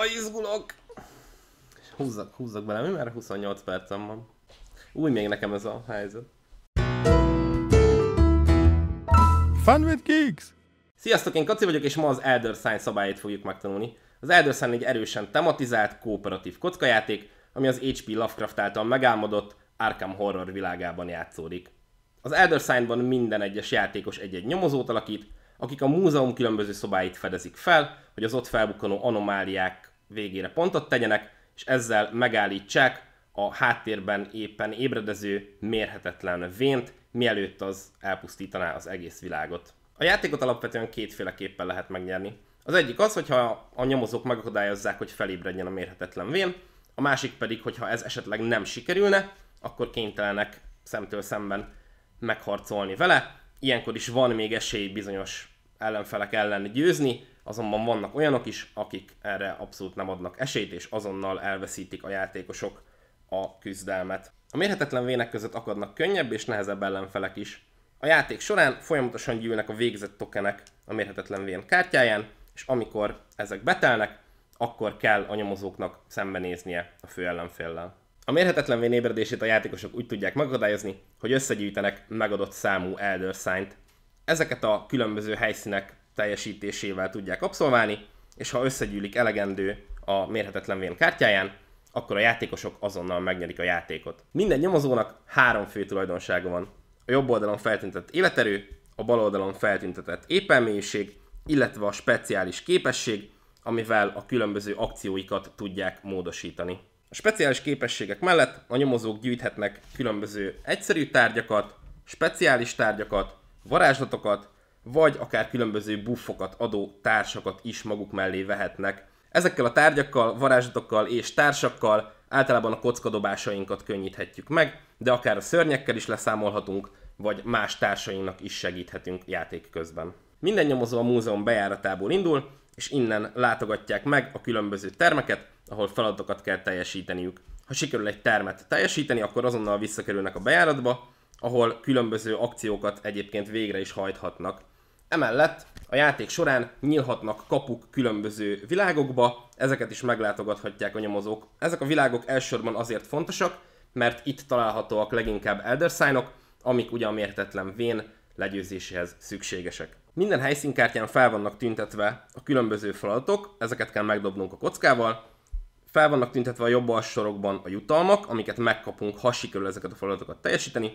Jaj, izgulok! húzzak, húzzak bele, mi már 28 percem van. Új még nekem ez a helyzet. Fun with Geeks! Sziasztok, én Kaci vagyok, és ma az Elder Sign szabályait fogjuk megtanulni. Az Elder Sign egy erősen tematizált, kooperatív kockajáték, ami az H.P. Lovecraft által megálmodott Arkham Horror világában játszódik. Az Elder Sign-ban minden egyes játékos egy-egy nyomozót alakít, akik a múzeum különböző szobáit fedezik fel, hogy az ott felbukkanó anomáliák végére pontot tegyenek, és ezzel megállítsák a háttérben éppen ébredező, mérhetetlen vént, mielőtt az elpusztítaná az egész világot. A játékot alapvetően kétféleképpen lehet megnyerni. Az egyik az, hogyha a nyomozók megakadályozzák, hogy felébredjen a mérhetetlen vén, a másik pedig, hogyha ez esetleg nem sikerülne, akkor kénytelenek szemtől szemben megharcolni vele. Ilyenkor is van még esély bizonyos ellenfelek ellen győzni, azonban vannak olyanok is, akik erre abszolút nem adnak esélyt, és azonnal elveszítik a játékosok a küzdelmet. A mérhetetlen vének között akadnak könnyebb és nehezebb ellenfelek is. A játék során folyamatosan gyűlnek a végzett tokenek a mérhetetlen vén kártyáján, és amikor ezek betelnek, akkor kell a nyomozóknak szembenéznie a fő ellenféllel. A mérhetetlen vén ébredését a játékosok úgy tudják megakadályozni, hogy összegyűjtenek megadott számú Elder Sign-t. Ezeket a különböző helyszínek teljesítésével tudják abszolválni, és ha összegyűlik elegendő a mérhetetlen vén kártyáján, akkor a játékosok azonnal megnyerik a játékot. Minden nyomozónak három fő tulajdonsága van. A jobb oldalon feltüntetett életerő, a bal oldalon feltüntetett épelmélyiség, illetve a speciális képesség, amivel a különböző akcióikat tudják módosítani. A speciális képességek mellett a nyomozók gyűjthetnek különböző egyszerű tárgyakat, speciális tárgyakat, varázslatokat, vagy akár különböző buffokat adó társakat is maguk mellé vehetnek. Ezekkel a tárgyakkal, varázslatokkal és társakkal általában a kockadobásainkat könnyíthetjük meg, de akár a szörnyekkel is leszámolhatunk, vagy más társainknak is segíthetünk játék közben. Minden nyomozó a múzeum bejáratából indul, és innen látogatják meg a különböző termeket, ahol feladatokat kell teljesíteniük. Ha sikerül egy termet teljesíteni, akkor azonnal visszakerülnek a bejáratba, ahol különböző akciókat egyébként végre is hajthatnak. Emellett a játék során nyílhatnak kapuk különböző világokba, ezeket is meglátogathatják a nyomozók. Ezek a világok elsősorban azért fontosak, mert itt találhatóak leginkább Elder Sign-ok, amik ugye a mértetlen vén legyőzéséhez szükségesek. Minden helyszínkártyán fel vannak tüntetve a különböző feladatok, ezeket kell megdobnunk a kockával, fel vannak tüntetve a jobb alsorokban a jutalmak, amiket megkapunk, ha sikerül ezeket a feladatokat teljesíteni,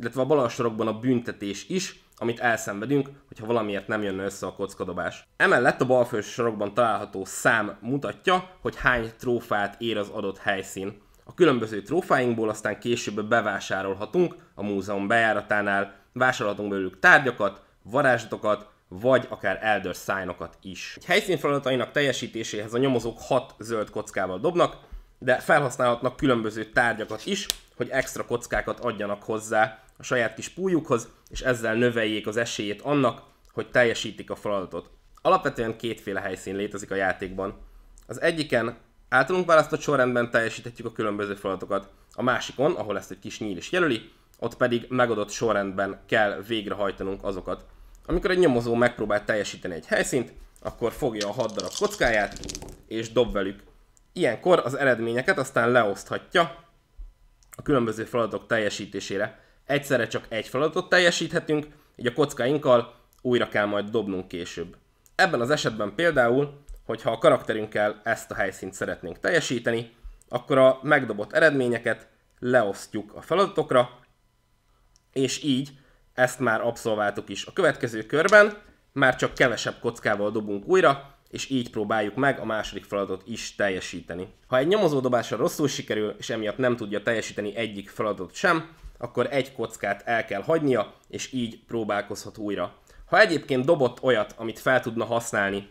illetve a balansorokban a büntetés is, amit elszenvedünk, hogyha valamiért nem jönne össze a kockadobás. Emellett a bal felső sarokban található szám mutatja, hogy hány trófát ér az adott helyszín. A különböző trófáinkból aztán később bevásárolhatunk a múzeum bejáratánál, vásárolhatunk belőlük tárgyakat, varázslatokat, vagy akár Elder sign is. Egy helyszín feladatainak teljesítéséhez a nyomozók 6 zöld kockával dobnak, de felhasználhatnak különböző tárgyakat is, hogy extra kockákat adjanak hozzá a saját kis pújukhoz, és ezzel növeljék az esélyét annak, hogy teljesítik a feladatot. Alapvetően kétféle helyszín létezik a játékban. Az egyiken általunk választott sorrendben teljesíthetjük a különböző feladatokat, a másikon, ahol ezt egy kis nyíl is jelöli, ott pedig megadott sorrendben kell végrehajtanunk azokat. Amikor egy nyomozó megpróbál teljesíteni egy helyszínt, akkor fogja a hat darab kockáját, és dob velük. Ilyenkor az eredményeket aztán leoszthatja a különböző feladatok teljesítésére egyszerre csak egy feladatot teljesíthetünk, így a kockáinkkal újra kell majd dobnunk később. Ebben az esetben például, hogyha a karakterünkkel ezt a helyszínt szeretnénk teljesíteni, akkor a megdobott eredményeket leosztjuk a feladatokra, és így ezt már abszolváltuk is. A következő körben már csak kevesebb kockával dobunk újra, és így próbáljuk meg a második feladatot is teljesíteni. Ha egy nyomozódobásra rosszul sikerül, és emiatt nem tudja teljesíteni egyik feladatot sem, akkor egy kockát el kell hagynia, és így próbálkozhat újra. Ha egyébként dobott olyat, amit fel tudna használni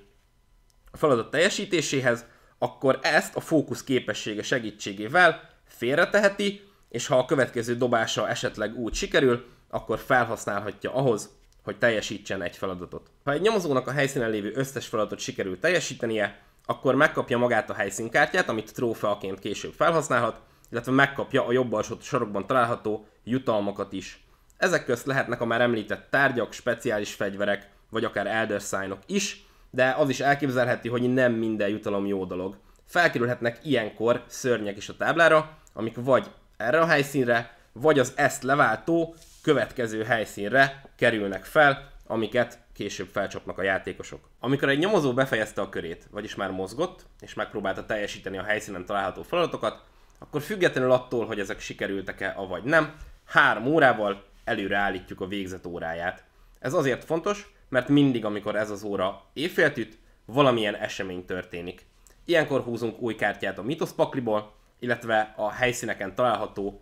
a feladat teljesítéséhez, akkor ezt a fókusz képessége segítségével félreteheti, és ha a következő dobása esetleg úgy sikerül, akkor felhasználhatja ahhoz, hogy teljesítsen egy feladatot. Ha egy nyomozónak a helyszínen lévő összes feladatot sikerül teljesítenie, akkor megkapja magát a helyszínkártyát, amit trófeaként később felhasználhat, illetve megkapja a jobb alsó sarokban található jutalmakat is. Ezek közt lehetnek a már említett tárgyak, speciális fegyverek, vagy akár Elder Sign-ok is, de az is elképzelheti, hogy nem minden jutalom jó dolog. Felkerülhetnek ilyenkor szörnyek is a táblára, amik vagy erre a helyszínre, vagy az ezt leváltó következő helyszínre kerülnek fel, amiket később felcsapnak a játékosok. Amikor egy nyomozó befejezte a körét, vagyis már mozgott, és megpróbálta teljesíteni a helyszínen található feladatokat, akkor függetlenül attól, hogy ezek sikerültek-e, avagy nem, három órával előreállítjuk a végzett óráját. Ez azért fontos, mert mindig, amikor ez az óra éjféltűt, valamilyen esemény történik. Ilyenkor húzunk új kártyát a Mythos pakliból, illetve a helyszíneken található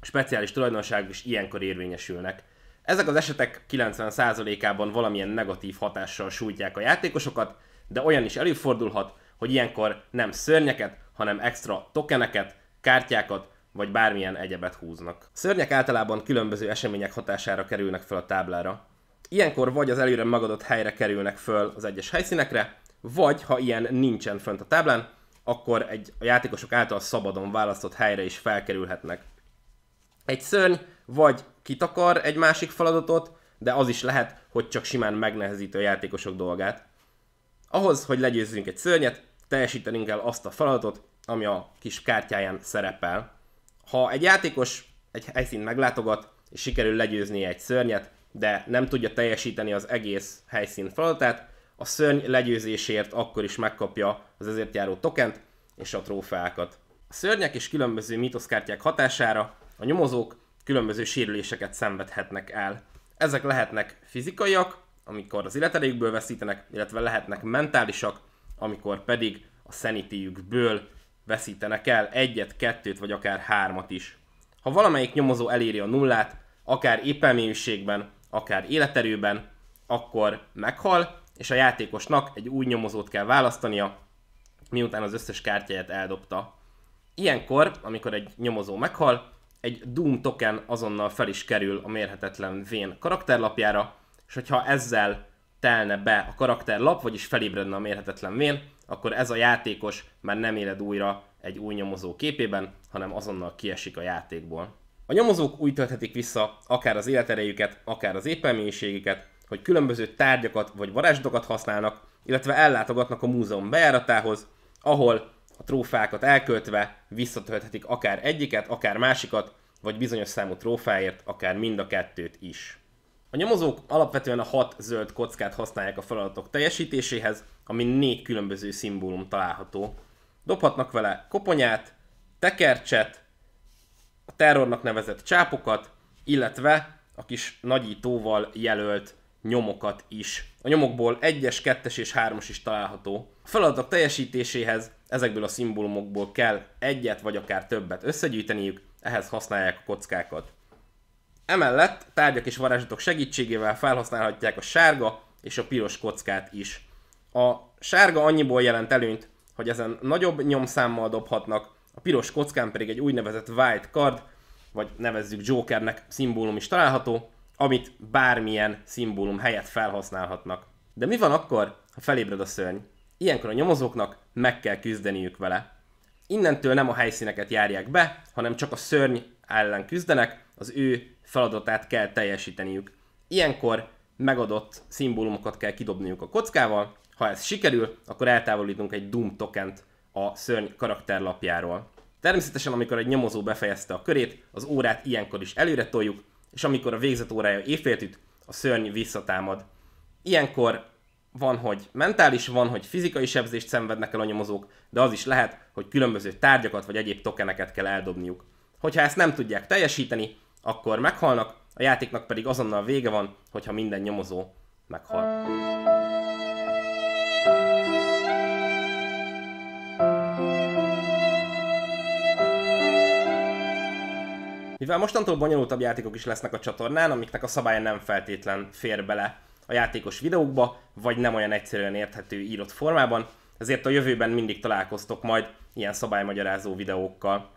speciális tulajdonságok is ilyenkor érvényesülnek. Ezek az esetek 90%-ában valamilyen negatív hatással sújtják a játékosokat, de olyan is előfordulhat, hogy ilyenkor nem szörnyeket, hanem extra tokeneket, kártyákat, vagy bármilyen egyebet húznak. Szörnyek általában különböző események hatására kerülnek fel a táblára. Ilyenkor vagy az előre megadott helyre kerülnek föl az egyes helyszínekre, vagy ha ilyen nincsen fönt a táblán, akkor egy a játékosok által szabadon választott helyre is felkerülhetnek. Egy szörny vagy kitakar egy másik feladatot, de az is lehet, hogy csak simán megnehezíti a játékosok dolgát. Ahhoz, hogy legyőzzünk egy szörnyet, teljesítenünk kell azt a feladatot, ami a kis kártyáján szerepel. Ha egy játékos egy helyszínt meglátogat, és sikerül legyőzni egy szörnyet, de nem tudja teljesíteni az egész helyszín feladatát, a szörny legyőzésért akkor is megkapja az ezért járó tokent és a trófeákat. A szörnyek és különböző mitoszkártyák hatására a nyomozók különböző sérüléseket szenvedhetnek el. Ezek lehetnek fizikaiak, amikor az életerőkből veszítenek, illetve lehetnek mentálisak, amikor pedig a szenitéjükből veszítenek el egyet, kettőt vagy akár hármat is. Ha valamelyik nyomozó eléri a nullát, akár épelmélyűségben, akár életerőben, akkor meghal, és a játékosnak egy új nyomozót kell választania, miután az összes kártyáját eldobta. Ilyenkor, amikor egy nyomozó meghal, egy Doom token azonnal fel is kerül a mérhetetlen vén karakterlapjára, és hogyha ezzel telne be a karakterlap, vagyis felébredne a mérhetetlen vén, akkor ez a játékos már nem éled újra egy új nyomozó képében, hanem azonnal kiesik a játékból. A nyomozók úgy tölthetik vissza akár az életerejüket, akár az éppelménységüket, hogy különböző tárgyakat vagy varázsdokat használnak, illetve ellátogatnak a múzeum bejáratához, ahol a trófákat elköltve visszatölthetik akár egyiket, akár másikat, vagy bizonyos számú trófáért, akár mind a kettőt is. A nyomozók alapvetően a hat zöld kockát használják a feladatok teljesítéséhez, ami négy különböző szimbólum található. Dobhatnak vele koponyát, tekercset, a terrornak nevezett csápokat, illetve a kis nagyítóval jelölt nyomokat is. A nyomokból 1-es, 2-es és 3-as is található. A feladatok teljesítéséhez ezekből a szimbólumokból kell egyet vagy akár többet összegyűjteniük, ehhez használják a kockákat. Emellett tárgyak és varázslatok segítségével felhasználhatják a sárga és a piros kockát is. A sárga annyiból jelent előnyt, hogy ezen nagyobb nyomszámmal dobhatnak, a piros kockán pedig egy úgynevezett white card, vagy nevezzük Jokernek szimbólum is található, amit bármilyen szimbólum helyett felhasználhatnak. De mi van akkor, ha felébred a szörny? Ilyenkor a nyomozóknak meg kell küzdeniük vele. Innentől nem a helyszíneket járják be, hanem csak a szörny ellen küzdenek, az ő feladatát kell teljesíteniük. Ilyenkor megadott szimbólumokat kell kidobniuk a kockával, ha ez sikerül, akkor eltávolítunk egy Doom tokent a szörny karakterlapjáról. Természetesen, amikor egy nyomozó befejezte a körét, az órát ilyenkor is előre toljuk, és amikor a végzett órája éjfélt üt, a szörny visszatámad. Ilyenkor van, hogy mentális, van, hogy fizikai sebzést szenvednek el a nyomozók, de az is lehet, hogy különböző tárgyakat vagy egyéb tokeneket kell eldobniuk. Hogyha ezt nem tudják teljesíteni, akkor meghalnak, a játéknak pedig azonnal vége van, hogyha minden nyomozó meghal. Mivel mostantól bonyolultabb játékok is lesznek a csatornán, amiknek a szabálya nem feltétlen fér bele a játékos videókba, vagy nem olyan egyszerűen érthető írott formában, ezért a jövőben mindig találkoztok majd ilyen szabálymagyarázó videókkal.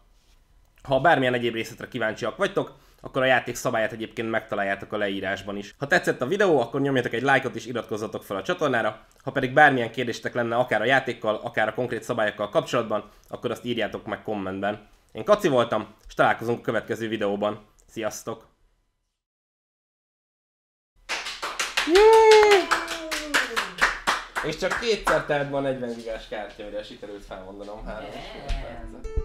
Ha bármilyen egyéb részletre kíváncsiak vagytok, akkor a játék szabályát egyébként megtaláljátok a leírásban is. Ha tetszett a videó, akkor nyomjatok egy lájkot és iratkozzatok fel a csatornára, ha pedig bármilyen kérdéstek lenne akár a játékkal, akár a konkrét szabályokkal kapcsolatban, akkor azt írjátok meg kommentben. Én Kaci voltam, és találkozunk a következő videóban. Sziasztok! És csak kétszer tehet van 40 gigás kártya, a sikerült felmondanom három. Yeah.